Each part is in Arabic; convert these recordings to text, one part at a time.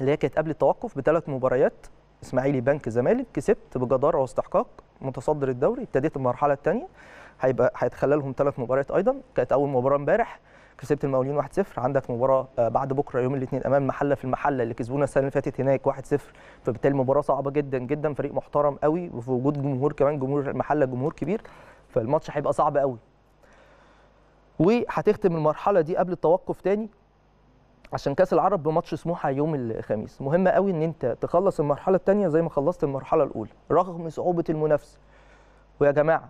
اللي هي كانت قبل التوقف بثلاث مباريات اسماعيلي بنك زمالك كسبت بجداره واستحقاق متصدر الدوري ابتديت المرحله الثانيه هيبقى هيتخلى لهم ثلاث مباريات ايضا كانت اول مباراه امبارح كسبت المقاولين 1-0 عندك مباراه آه، بعد بكره يوم الاثنين امام محله في المحله اللي كسبونا السنه اللي فاتت هناك 1-0 فبالتالي مباراه صعبه جدا جدا فريق محترم قوي وفي وجود جمهور كمان جمهور المحله جمهور كبير فالماتش هيبقى صعب قوي وهتختم المرحله دي قبل التوقف تاني عشان كاس العرب بماتش سموحه يوم الخميس مهم قوي ان انت تخلص المرحله الثانيه زي ما خلصت المرحله الاولى رغم صعوبه المنافسه ويا جماعه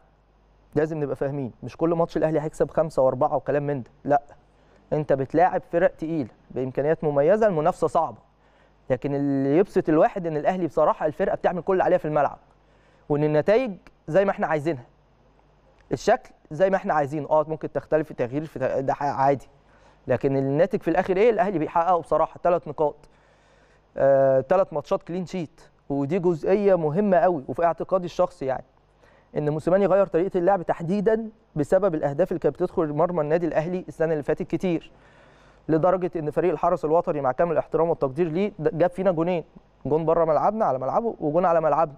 لازم نبقى فاهمين مش كل ماتش الاهلي هيكسب خمسة واربعة وكلام من ده لا انت بتلاعب فرق تقيل بامكانيات مميزه المنافسه صعبه لكن اللي يبسط الواحد ان الاهلي بصراحه الفرقه بتعمل كل عليها في الملعب وان النتائج زي ما احنا عايزينها الشكل زي ما احنا عايزينه اه ممكن تختلف تغيير في ده عادي لكن الناتج في الاخر ايه الاهلي بيحققه بصراحه ثلاث نقاط ثلاث آه، ماتشات كلين شيت ودي جزئيه مهمه قوي وفي اعتقادي الشخصي يعني ان موسيماني غير طريقه اللعب تحديدا بسبب الاهداف اللي كانت بتدخل مرمى النادي الاهلي السنه اللي فاتت كتير لدرجه ان فريق الحرس الوطني مع كامل الاحترام والتقدير ليه جاب فينا جونين جون بره ملعبنا على ملعبه وجون على ملعبنا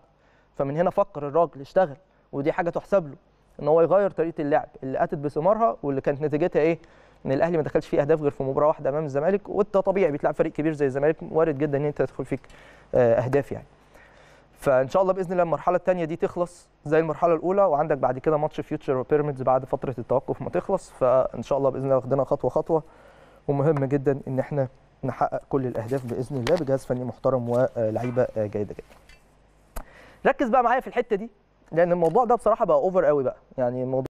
فمن هنا فكر الراجل اشتغل ودي حاجه تحسب له ان هو يغير طريقه اللعب اللي اتت بثمارها واللي كانت نتيجتها ايه ان الاهلي ما دخلش فيه اهداف غير في مباراه واحده امام الزمالك وده طبيعي بتلعب فريق كبير زي الزمالك وارد جدا ان انت تدخل فيك آه، اهداف يعني فان شاء الله باذن الله المرحله الثانيه دي تخلص زي المرحله الاولى وعندك بعد كده ماتش فيوتشر وبيراميدز بعد فتره التوقف ما تخلص فان شاء الله باذن الله واخدينها خطوه خطوه ومهم جدا ان احنا نحقق كل الاهداف باذن الله بجهاز فني محترم ولاعيبه جيده جدا ركز بقى معايا في الحته دي لان الموضوع ده بصراحه بقى اوفر قوي بقى يعني الموضوع